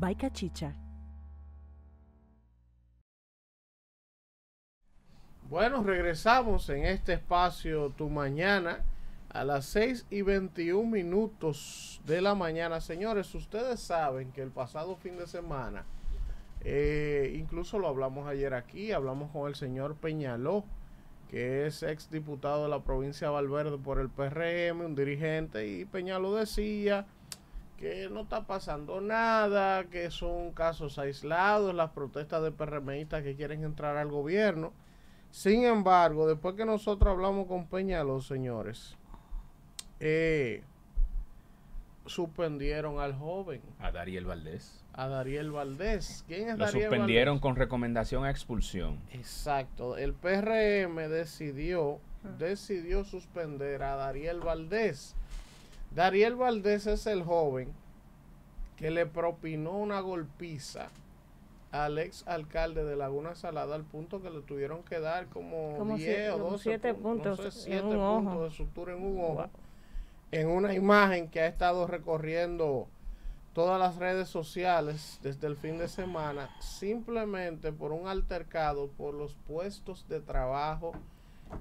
Bye, cachicha. Bueno, regresamos en este espacio Tu Mañana a las 6 y 21 minutos de la mañana. Señores, ustedes saben que el pasado fin de semana, eh, incluso lo hablamos ayer aquí, hablamos con el señor Peñaló, que es ex diputado de la provincia de Valverde por el PRM, un dirigente, y Peñaló decía que no está pasando nada, que son casos aislados, las protestas de PRMistas que quieren entrar al gobierno. Sin embargo, después que nosotros hablamos con Peña los señores, eh, suspendieron al joven. A Dariel Valdés. A Dariel Valdés. ¿Quién es Lo suspendieron con recomendación a expulsión. Exacto. El PRM decidió, decidió suspender a Dariel Valdés Dariel Valdés es el joven que le propinó una golpiza al ex alcalde de Laguna Salada al punto que le tuvieron que dar como, 10 o 12 puntos, de sutura en un ojo. En una imagen que ha estado recorriendo todas las redes sociales desde el fin de semana, simplemente por un altercado por los puestos de trabajo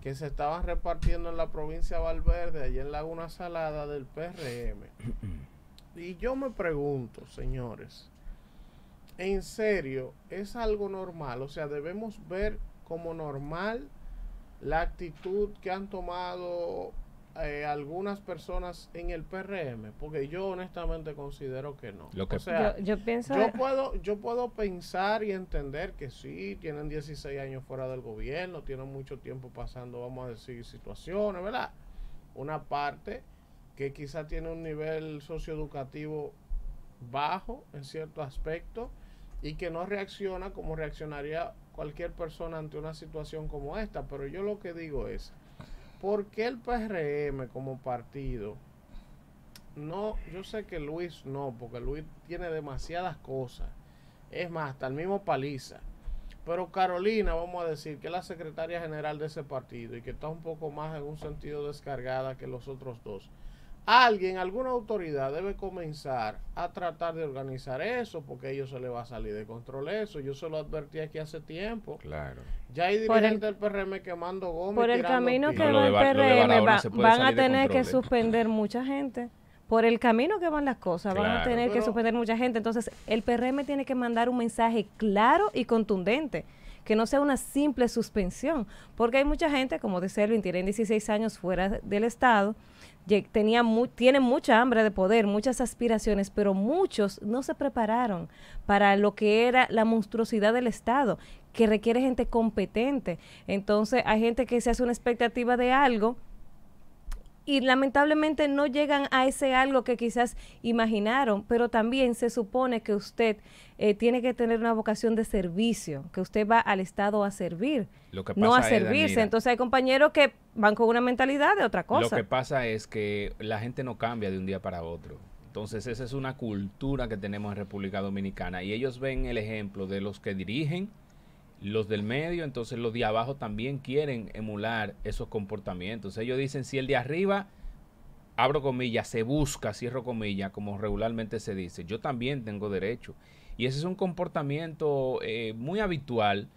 que se estaban repartiendo en la provincia de Valverde, allá en Laguna Salada del PRM. Y yo me pregunto, señores, en serio, ¿es algo normal? O sea, debemos ver como normal la actitud que han tomado eh, algunas personas en el PRM? Porque yo honestamente considero que no. o sea, yo, puedo, yo puedo pensar y entender que sí, tienen 16 años fuera del gobierno, tienen mucho tiempo pasando, vamos a decir, situaciones, ¿verdad? Una parte que quizá tiene un nivel socioeducativo bajo en cierto aspecto y que no reacciona como reaccionaría cualquier persona ante una situación como esta. Pero yo lo que digo es ¿Por qué el PRM como partido? No, yo sé que Luis no, porque Luis tiene demasiadas cosas. Es más, hasta el mismo Paliza. Pero Carolina, vamos a decir, que es la secretaria general de ese partido y que está un poco más en un sentido descargada que los otros dos alguien, alguna autoridad debe comenzar a tratar de organizar eso, porque a ellos se le va a salir de control eso. Yo se lo advertí aquí hace tiempo. Claro. Ya hay dirigentes del PRM quemando gomas. Por el camino que va el PRM, van a tener que ¿eh? suspender mucha gente. Por el camino que van las cosas, van a tener que suspender mucha gente. Entonces, el PRM tiene que mandar un mensaje claro y contundente que no sea una simple suspensión, porque hay mucha gente, como dice Elvin, tienen 16 años fuera del Estado, tenía mu tienen mucha hambre de poder, muchas aspiraciones, pero muchos no se prepararon para lo que era la monstruosidad del Estado, que requiere gente competente. Entonces hay gente que se hace una expectativa de algo y lamentablemente no llegan a ese algo que quizás imaginaron, pero también se supone que usted eh, tiene que tener una vocación de servicio, que usted va al Estado a servir, no a servirse. Entonces hay compañeros que van con una mentalidad de otra cosa. Lo que pasa es que la gente no cambia de un día para otro. Entonces esa es una cultura que tenemos en República Dominicana y ellos ven el ejemplo de los que dirigen, los del medio, entonces los de abajo también quieren emular esos comportamientos. Ellos dicen, si el de arriba, abro comillas, se busca, cierro comillas, como regularmente se dice, yo también tengo derecho. Y ese es un comportamiento eh, muy habitual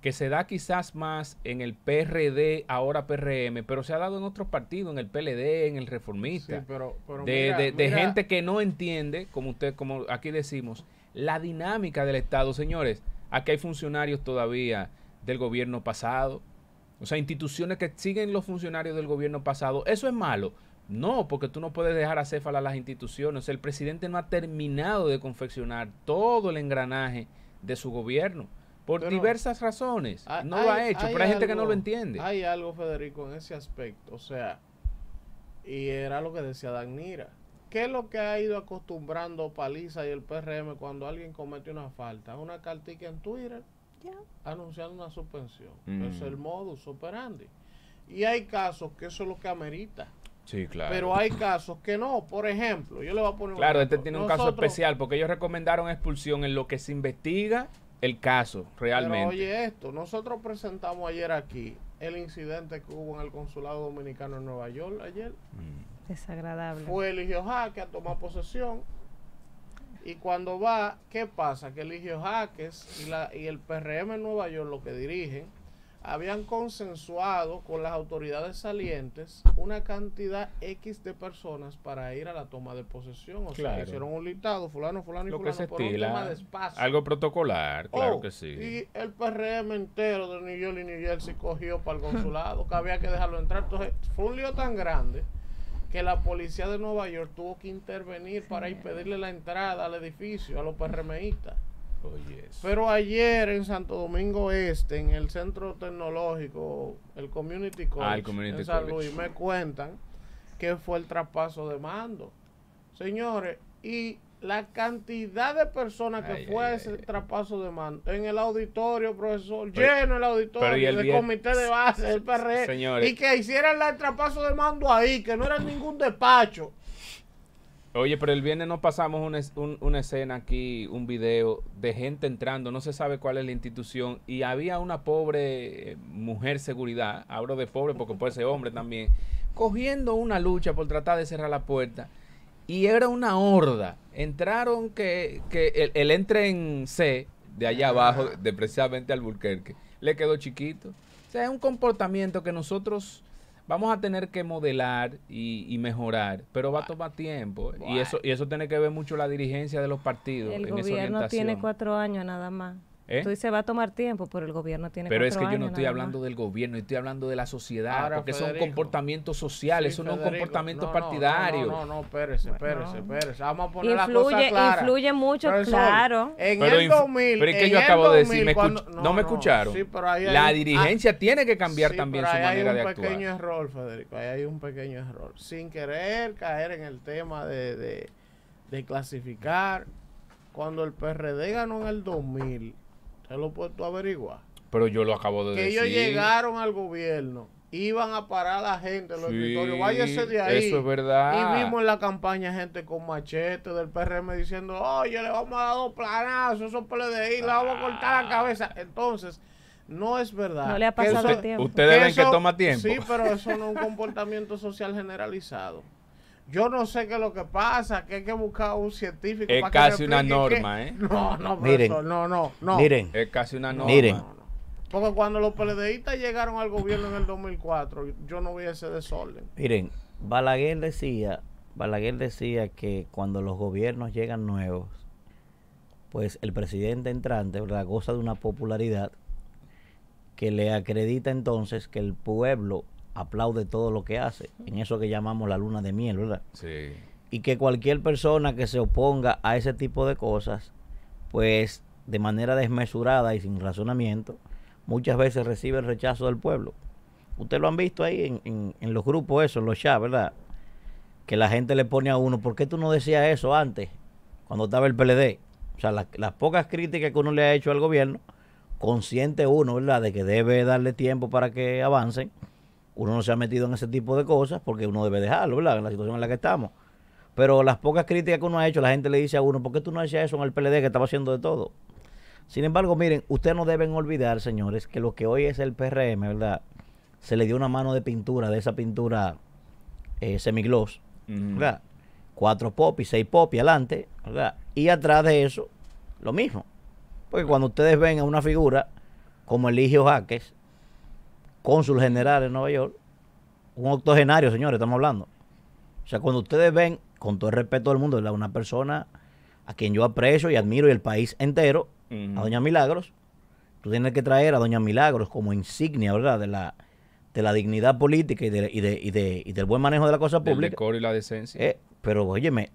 que se da quizás más en el PRD, ahora PRM, pero se ha dado en otros partidos, en el PLD, en el Reformista, pero, de, gente que no entiende, como usted, como aquí decimos, la dinámica del Estado, señores Aquí hay funcionarios todavía del gobierno pasado, o sea, instituciones que siguen los funcionarios del gobierno pasado. ¿Eso es malo? No, porque tú no puedes dejar a a las instituciones. el presidente no ha terminado de confeccionar todo el engranaje de su gobierno. Por diversas razones. no lo ha hecho, pero hay, gente que no lo entiende. Hay algo, Federico, en ese aspecto. O sea, y era lo que decía Dagnira. ¿Qué es lo que ha ido acostumbrando Paliza y el PRM cuando alguien comete una falta? Una cartica en Twitter anunciando una suspensión. Mm. Es el modus operandi. Y hay casos que eso es lo que amerita. Sí, claro. Pero hay casos que no. Por ejemplo, yo le voy a poner. Claro, este tiene un caso especial porque ellos recomendaron expulsión en lo que se investiga el caso realmente. oye esto, nosotros presentamos ayer aquí el incidente que hubo en el consulado dominicano en Nueva York ayer. Mm. Desagradable. Fue Eligio Jaque a tomar posesión. Y cuando va, ¿qué pasa? Que Eligio Jaques y, la, y el PRM en Nueva York, lo que dirigen, habían consensuado con las autoridades salientes una cantidad X de personas para ir a la toma de posesión. O sea, hicieron un listado, fulano, fulano y fulano, por un tema de Algo protocolar, claro oh, que sí. Y el PRM entero de New York y New Jersey cogió para el consulado, que había que dejarlo entrar. Entonces, fue un lío tan grande que la policía de Nueva York tuvo que intervenir para impedirle la entrada al edificio a los PRMistas. Pero ayer en Santo Domingo Este, en el centro tecnológico, el Community ah, College, San Luis, me cuentan que fue el traspaso de mando. Señores, y la cantidad de personas que fue ese de mando en el auditorio, profesor, lleno el auditorio el del comité de base el e, y que hicieran el trapazo de mando ahí, que no era ningún despacho. Oye, pero el viernes nos pasamos una, una escena aquí, un video de gente entrando, no se sabe cuál es la institución, y había una pobre eh, mujer seguridad, hablo de pobre porque puede ser hombre también, cogiendo una lucha por tratar de cerrar la puerta y era una horda. Entraron que, que el, el en C de allá abajo, de precisamente Alburquerque, le quedó chiquito. O sea, es un comportamiento que nosotros vamos a tener que modelar y, mejorar, pero va a tomar tiempo. Y eso y eso tiene que ver mucho la dirigencia de los partidos. El gobierno tiene cuatro años nada más. ¿Eh? Tú va a tomar tiempo, pero el gobierno tiene Pero es que yo no estoy hablando del gobierno, estoy hablando de la sociedad, porque son comportamientos sociales, sí, son comportamientos no partidarios. No, no, no, espérese, espérese, espérese. Vamos a poner influye, la cosa Influye mucho, claro. En pero, el 2000, pero es que yo acabo 2000, de decir, me no, me escucharon. la dirigencia ah, tiene que cambiar también su manera de actuar. Hay un pequeño error, Federico, ahí hay un pequeño error. Sin querer caer en el tema de, de, de clasificar, cuando el PRD ganó en el 2000 se lo puedo averiguar? Pero yo lo acabo de decir. Que ellos llegaron al gobierno, iban a parar a la gente en los sí, váyase de ahí. Eso es verdad. Y vimos en la campaña gente con machete del PRM diciendo, oye, le vamos a dar dos planazos, esos PLDI, le vamos a cortar la cabeza. Entonces, no es verdad. No le ha pasado tiempo. Ustedes ven que toma tiempo. Sí, pero eso no es un comportamiento social generalizado. Yo no sé qué es lo que pasa, que hay que buscar un científico. Es casi una norma, ¿eh? No, no, miren, no, no, no. Miren. Es casi una norma. Miren. Porque cuando los peledeístas llegaron al gobierno en el 2004, yo no vi ese desorden. Miren, Balaguer decía, Balaguer decía que cuando los gobiernos llegan nuevos, pues el presidente entrante, la Goza de una popularidad que le acredita entonces que el pueblo aplaude todo lo que hace, en eso que llamamos la luna de miel, ¿verdad? Sí. Y que cualquier persona que se oponga a ese tipo de cosas, pues de manera desmesurada y sin razonamiento, muchas veces recibe el rechazo del pueblo. Ustedes lo han visto ahí en, los grupos, eso, en los chats, ¿verdad? Que la gente le pone a uno, ¿por qué tú no decías eso antes, cuando estaba el PLD? O sea, las, las pocas críticas que uno le ha hecho al gobierno, consciente uno, ¿verdad?, de que debe darle tiempo para que avancen uno no se ha metido en ese tipo de cosas porque uno debe dejarlo, ¿verdad? En la situación en la que estamos. Pero las pocas críticas que uno ha hecho, la gente le dice a uno, ¿por qué tú no hacías eso en el PLD que estaba haciendo de todo? Sin embargo, miren, ustedes no deben olvidar, señores, que lo que hoy es el PRM, ¿verdad? Se le dio una mano de pintura, de esa pintura eh, semigloss, ¿verdad? Cuatro popis, y seis pop y adelante, ¿verdad? Y atrás de eso, lo mismo. Porque cuando ustedes ven a una figura como Eligio Jaques, cónsul general en Nueva York, un octogenario, señores, estamos hablando. O sea, cuando ustedes ven, con todo el respeto del mundo, una persona a quien yo aprecio y admiro y el país entero, a Doña Milagros, tú tienes que traer a Doña Milagros como insignia, ¿verdad?, de la, de la dignidad política y, de, y, de, y, del buen manejo de la cosa pública. El decoro y la decencia. Eh, pero, óyeme,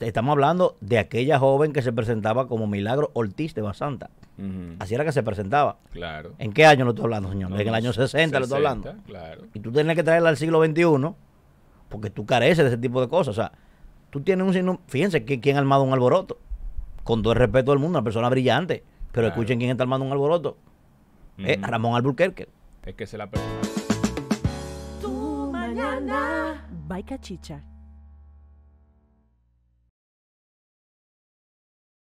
estamos hablando de aquella joven que se presentaba como Milagro Ortiz de Basanta. Así era que se presentaba. Claro. ¿En qué año lo estoy hablando, señor? en el año 60, lo estoy hablando. Claro. Y tú tienes que traerla al siglo XXI porque tú careces de ese tipo de cosas. O sea, tú tienes un signo. Fíjense quién ha armado un alboroto. Con todo el respeto del mundo, una persona brillante. Pero escuchen quién está armando un alboroto. Eh, Ramón Alburquerque. Es que se la persona. Tu mañana. Baica Chicha.